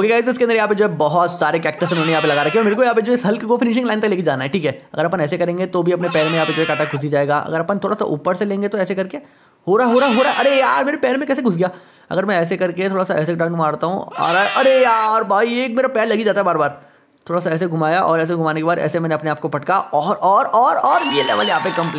okay guys इसके अंदर यहाँ पे जो है बहुत सारे कैक्टस उन्होंने यहाँ पे लगा रखे हैं मेरे को यहाँ पे जो इस हल्के को फिनिशिंग लाइन तक लेके जाना है ठीक है अगर अपन ऐसे करेंगे तो भी अपने पैर में यहाँ पे जो है काटा घुसी जाएगा अगर अपन थोड़ा सा ऊपर से लेंगे तो ऐसे करके हो रहा हो रहा हो रहा अरे यार मेरे पैर में कैसे घुस गया अगर मैं ऐसे करके थोड़ा सा ऐसे डंग मारता हूँ अरे यार भाई एक मेरा पैर लगी जाता है बार बार थोड़ा सा ऐसे घुमाया और ऐसे घुमाने के बाद ऐसे मैंने अपने आप को पटका और और और और ये लेवल यहाँ पे कंप्लीट